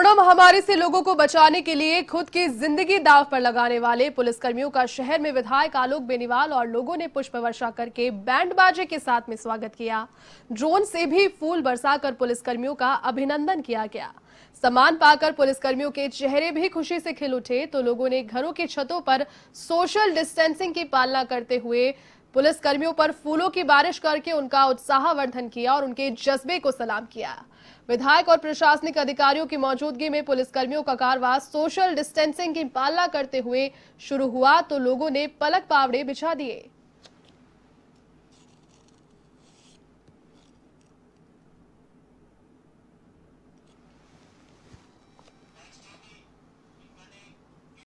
corona महामारी से लोगों को बचाने के लिए खुद की जिंदगी दाव पर लगाने वाले पुलिसकर्मियों का शहर में विधायक आलोक बेनीवाल और लोगों ने पुष्प वर्षा करके बैंड बाजे के साथ में स्वागत किया ड्रोन से भी फूल बरसाकर पुलिसकर्मियों का अभिनंदन किया गया सामान पाकर पुलिसकर्मियों के चेहरे भी खुशी से खिल उठे तो लोगों ने घरों की छतों पर सोशल डिस्टेंसिंग की पालना करते हुए पुलिस कर्मियों पर फूलों की बारिश करके उनका उत्साहवर्धन किया और उनके जज्बे को सलाम किया विधायक और प्रशासनिक अधिकारियों की मौजूदगी में पुलिसकर्मियों का कारवास सोशल डिस्टेंसिंग की पालना करते हुए शुरू हुआ तो लोगों ने पलक पावड़े बिछा दिए